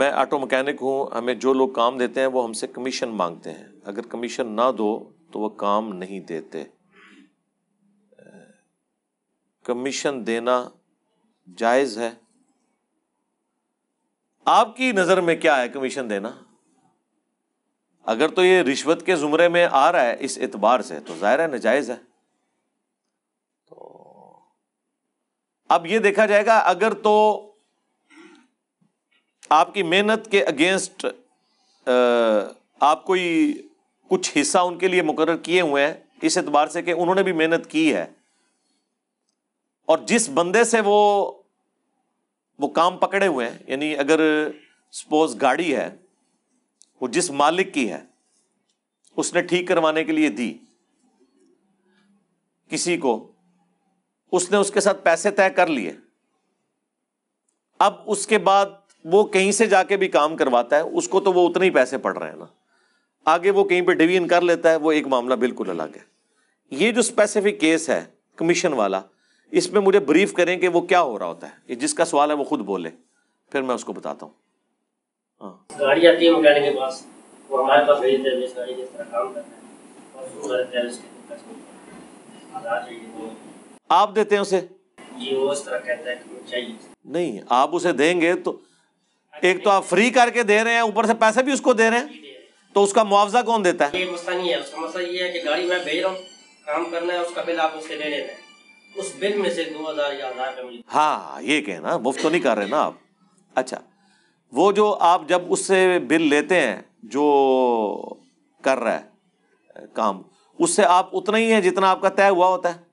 मैं auto mechanic हूँ हमें जो लोग काम देते हैं वो हमसे कमीशन मांगते हैं अगर कमीशन ना दो तो वह काम नहीं देते कमीशन देना जायज़ है आपकी नज़र में क्या है कमीशन देना अगर तो ये रिश्वत के ज़ुमरे में आ रहा है इस एतबार से तो ज़ाहिर है नाजायज़ है तो अब ये देखा जाएगा अगर तो आपकी मेहनत के अगेंस्ट आप कोई कुछ हिस्सा उनके लिए मुकर किए हुए हैं इस एतबार से कि उन्होंने भी मेहनत की है और जिस बंदे से वो वो काम पकड़े हुए हैं यानी अगर सपोज गाड़ी है वो जिस मालिक की है उसने ठीक करवाने के लिए दी किसी को उसने उसके साथ पैसे तय कर लिए अब उसके बाद वो कहीं से जाके भी काम करवाता है उसको तो वो उतने ही पैसे पड़ रहे हैं ना आगे वो कहीं पे डिवीजन कर लेता है वो एक मामला बिल्कुल अलग है ये जो स्पेसिफिक केस है कमीशन वाला इसमें मुझे ब्रीफ करें कि वो क्या हो रहा होता है ये जिसका सवाल है वो खुद बोले फिर मैं उसको बताता हूँ हाँ। गाड़ी आती है मैकेनिक के पास वो हमारे पास भेज देते हैं गाड़ी किस तरह काम करता है आप देते हैं उसे जी वो इस तरह कहता है चाहिए नहीं आप उसे देंगे तो एक तो आप फ्री करके दे रहे हैं ऊपर से पैसे भी उसको दे रहे हैं तो उसका मुआवजा कौन देता है मसला नहीं है उसका मसला ये है कि गाड़ी मैं भेज रहा हूँ काम करना है उसका बिल आप ले हैं उस बिल में से दो हजार या हजार हाँ ये कहना मुफ्त तो नहीं कर रहे ना आप अच्छा वो जो आप जब उससे बिल लेते हैं जो कर रहा है काम उससे आप उतना ही है जितना आपका तय हुआ होता है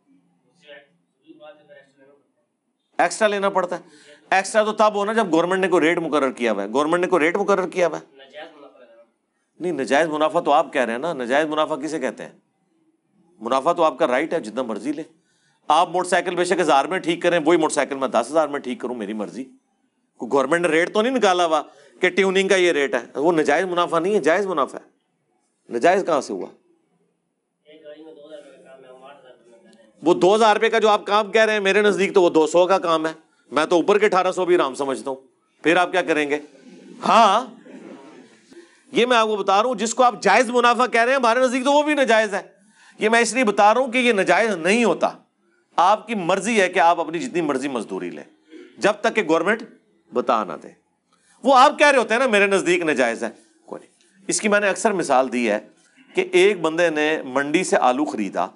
एक्स्ट्रा लेना पड़ता है एक्स्ट्रा तो तब होना जब गवर्नमेंट ने कोई रेट मुकर किया हुआ है गवर्नमेंट ने कोई रेट मुकर किया हुआ है नहीं नजायज मुनाफा तो आप कह रहे हैं ना नजायज मुनाफा किसे कहते हैं मुनाफा तो आपका राइट है जितना मर्जी ले आप मोटरसाइकिल बेशक हज़ार में ठीक करें वही मोटरसाइकिल मैं दस हज़ार में ठीक करूं मेरी मर्जी गवर्नमेंट ने रेट तो नहीं निकाला हुआ कि ट्यूनिंग का ये रेट है वो नजायज़ मुनाफा नहीं है जायज़ मुनाफा है नजायज़ कहाँ से हुआ वो दो हज़ार रुपये का जो आप काम कह रहे हैं मेरे नज़दीक तो वो दो सौ का काम है मैं तो ऊपर के अठारह सौ भी राम समझता हूं फिर आप क्या करेंगे हाँ ये मैं आपको बता रहा हूं जिसको आप जायज मुनाफा कह रहे हैं हमारे नजदीक तो वो भी नाजायज है ये मैं इसलिए बता रहा हूं कि ये नाजायज नहीं होता आपकी मर्जी है कि आप अपनी जितनी मर्जी मजदूरी लें जब तक कि गवर्नमेंट बता ना दे वो आप कह रहे होते हैं ना मेरे नजदीक नाजायज है कोई नहीं इसकी मैंने अक्सर मिसाल दी है कि एक बंदे ने मंडी से आलू खरीदा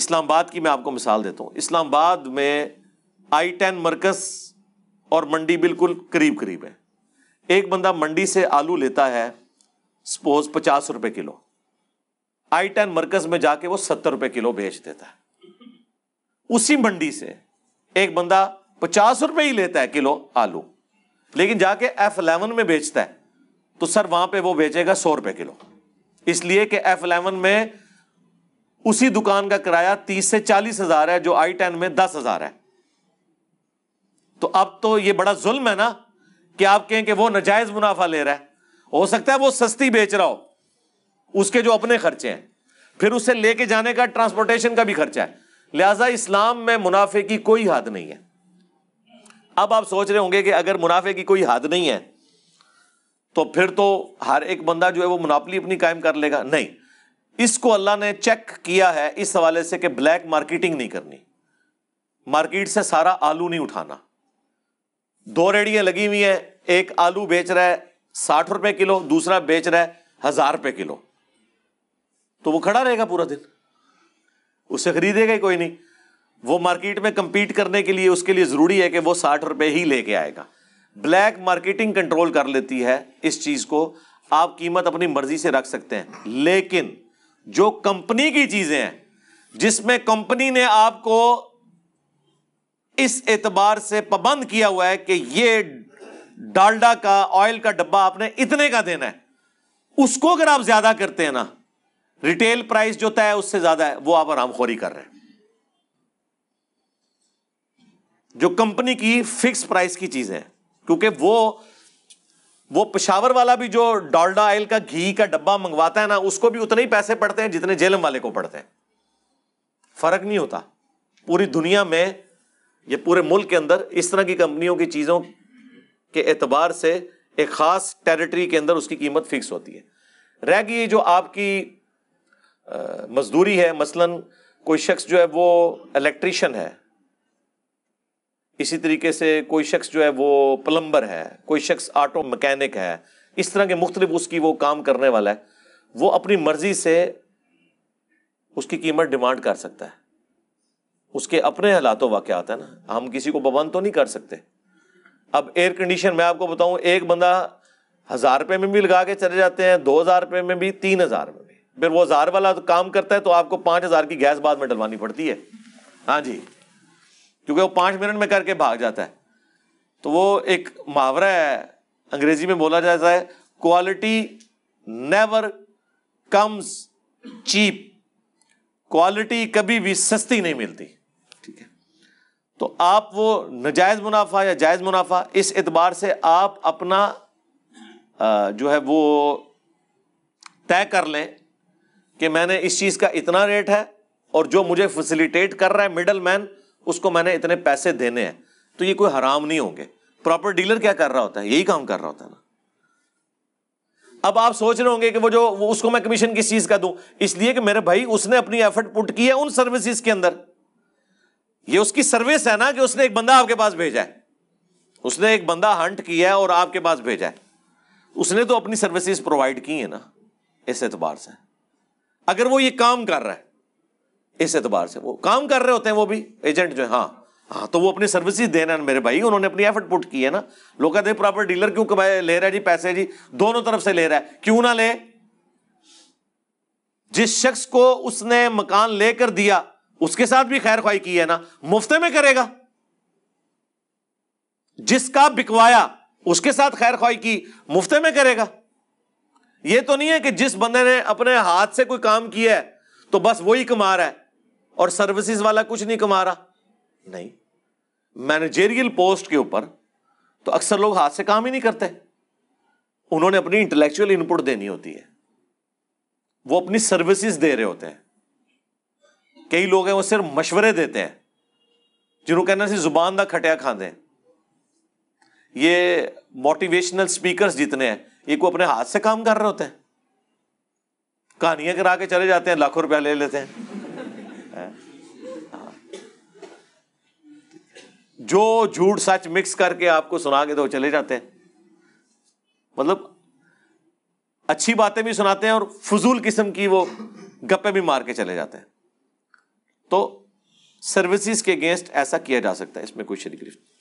इस्लामाबाद की मैं आपको मिसाल देता हूँ इस्लामाबाद में आई टेन मरकज़ और मंडी बिल्कुल करीब करीब है एक बंदा मंडी से आलू लेता है सपोज पचास रुपए किलो आई टेन मरकज में जाके वो सत्तर रुपए किलो बेच देता है उसी मंडी से एक बंदा पचास रुपए ही लेता है किलो आलू लेकिन जाके एफ इलेवन में बेचता है तो सर वहां पे वो बेचेगा सौ रुपए किलो इसलिए कि एफ इलेवन में उसी दुकान का किराया तीस से चालीस हजार है जो आई टेन में दस हजार है तो अब तो ये बड़ा जुल्म है ना कि आप कहें कि वो नजायज मुनाफा ले रहा है हो सकता है वो सस्ती बेच रहा हो उसके जो अपने खर्चे हैं फिर उसे लेके जाने का ट्रांसपोर्टेशन का भी खर्चा है लिहाजा इस्लाम में मुनाफे की कोई हद नहीं है अब आप सोच रहे होंगे कि अगर मुनाफे की कोई हद नहीं है तो फिर तो हर एक बंदा जो है वो मुनाफली अपनी कायम कर लेगा नहीं इसको अल्लाह ने चेक किया है इस हवाले से कि ब्लैक मार्केटिंग नहीं करनी मार्केट से सारा आलू नहीं उठाना दो रेडियां लगी हुई हैं एक आलू बेच रहा है साठ रुपए किलो दूसरा बेच रहा है हजार रुपए किलो तो वो खड़ा रहेगा पूरा दिन उसे खरीदेगा ही कोई नहीं वो मार्केट में कंपीट करने के लिए उसके लिए ज़रूरी है कि वो साठ रुपए ही लेके आएगा ब्लैक मार्केटिंग कंट्रोल कर लेती है इस चीज़ को आप कीमत अपनी मर्जी से रख सकते हैं लेकिन जो कंपनी की चीजें हैं जिसमें कंपनी ने आपको इस एतबार से पाबंद किया हुआ है कि ये डालडा का ऑयल का डब्बा आपने इतने का देना है उसको अगर आप ज्यादा करते हैं ना रिटेल प्राइस जो तय है उससे ज्यादा है वो आप आराम खोरी कर रहे हैं जो कंपनी की फिक्स प्राइस की चीजें हैं क्योंकि वो वो पिशावर वाला भी जो डॉल्डा आयल का घी का डब्बा मंगवाता है ना उसको भी उतने ही पैसे पड़ते हैं जितने जेलम वाले को पड़ते हैं फर्क नहीं होता पूरी दुनिया में ये पूरे मुल्क के अंदर इस तरह की कंपनियों की चीज़ों के एतबार से एक ख़ास टेरिटरी के अंदर उसकी कीमत फिक्स होती है रह गई जो आपकी मजदूरी है मसलन कोई शख्स जो है वो इलेक्ट्रिशियन है इसी तरीके से कोई शख्स जो है वो प्लम्बर है कोई शख्स आटो मकैनिक है इस तरह के मुख्तलिफ उसकी वो काम करने वाला है वो अपनी मर्जी से उसकी कीमत डिमांड कर सकता है उसके अपने हालात वाक़ात है ना हम किसी को पाबंद तो नहीं कर सकते अब एयर कंडीशन मैं आपको बताऊं एक बंदा हज़ार रुपये में भी लगा के चले जाते हैं दो हज़ार रुपये में भी तीन हज़ार में भी फिर वो हज़ार वाला काम करता है तो आपको पांच हज़ार की गैस बाद में डलवानी पड़ती है हाँ जी क्योंकि वो पांच मिनट में करके भाग जाता है तो वो एक मुहावरा है अंग्रेजी में बोला जाता है quality never comes cheap quality कभी भी सस्ती नहीं मिलती ठीक है तो आप वो नजायज़ मुनाफा या जायज़ मुनाफा इस एतबार से आप अपना जो है वो तय कर लें कि मैंने इस चीज़ का इतना रेट है और जो मुझे फैसिलिटेट कर रहा है मिडल मैन उसको मैंने इतने पैसे देने हैं तो ये कोई हराम नहीं होंगे प्रॉपर डीलर क्या कर रहा होता है यही काम कर रहा होता है ना अब आप सोच रहे होंगे कि वो जो वो उसको मैं कमीशन किस चीज का दूं इसलिए कि मेरे भाई उसने अपनी एफर्ट पुट की है उन सर्विसेज के अंदर ये उसकी सर्विस है ना कि उसने एक बंदा आपके पास भेजा है उसने एक बंदा हंट किया है और आपके पास भेजा है उसने तो अपनी सर्विसेज प्रोवाइड की है ना इस एतबार से अगर वो ये काम कर रहा है इस एतबार से वो काम कर रहे होते हैं वो भी एजेंट जो है हाँ हाँ तो वो अपनी सर्विसेज दे रहे हैं मेरे भाई उन्होंने अपनी एफर्ट पुट की है ना लोग कहते प्रॉपर डीलर क्यों ले रहा है जी पैसे जी दोनों तरफ से ले रहा है क्यों ना ले जिस शख्स को उसने मकान लेकर दिया उसके साथ भी खैर ख्वाही की है ना मुफ्ते में करेगा जिसका बिकवाया उसके साथ खैर ख्वाही की मुफ्ते में करेगा यह तो नहीं है कि जिस बंदे ने अपने हाथ से कोई काम किया है तो बस वही कमा रहा है और सर्विसेज वाला कुछ नहीं कमा रहा नहीं मैनेजेरियल पोस्ट के ऊपर तो अक्सर लोग हाथ से काम ही नहीं करते उन्होंने अपनी इंटेलेक्चुअल इनपुट देनी होती है वो अपनी सर्विसेज दे रहे होते हैं कई लोग हैं वो सिर्फ मशवरे देते हैं जिन्होंने कहना सी जुबान का खटिया खाते हैं ये मोटिवेशनल स्पीकर्स जितने हैं ये को अपने हाथ से काम कर रहे होते हैं कहानियां करा के चले जाते हैं लाखों रुपया ले लेते हैं जो झूठ सच मिक्स करके आपको सुना के तो चले जाते हैं मतलब अच्छी बातें भी सुनाते हैं और फजूल किस्म की वो गप्पे भी मार के चले जाते हैं तो सर्विसेज के अगेंस्ट ऐसा किया जा सकता है इसमें कोई शरीक नहीं